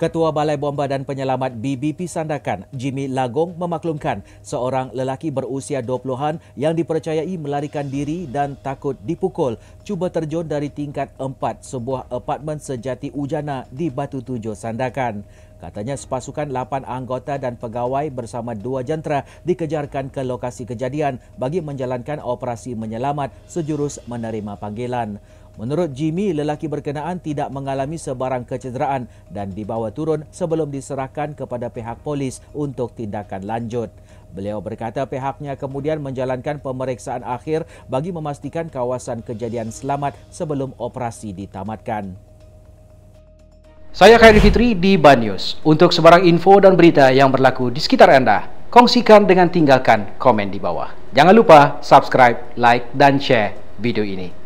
Ketua Balai Bomba dan Penyelamat BBP Sandakan, Jimmy Lagong memaklumkan seorang lelaki berusia 20-an yang dipercayai melarikan diri dan takut dipukul cuba terjun dari tingkat 4 sebuah apartmen sejati Ujana di Batu Tujuh Sandakan. Katanya sepasukan 8 anggota dan pegawai bersama 2 jentera dikejarkan ke lokasi kejadian bagi menjalankan operasi menyelamat sejurus menerima panggilan. Menurut Jimmy, lelaki berkenaan tidak mengalami sebarang kecederaan dan dibawa turun sebelum diserahkan kepada pihak polis untuk tindakan lanjut. Beliau berkata pihaknya kemudian menjalankan pemeriksaan akhir bagi memastikan kawasan kejadian selamat sebelum operasi ditamatkan. Saya Khairul Fitri di Banyus. Untuk sebarang info dan berita yang berlaku di sekitar Anda, kongsikan dengan tinggalkan komen di bawah. Jangan lupa subscribe, like, dan share video ini.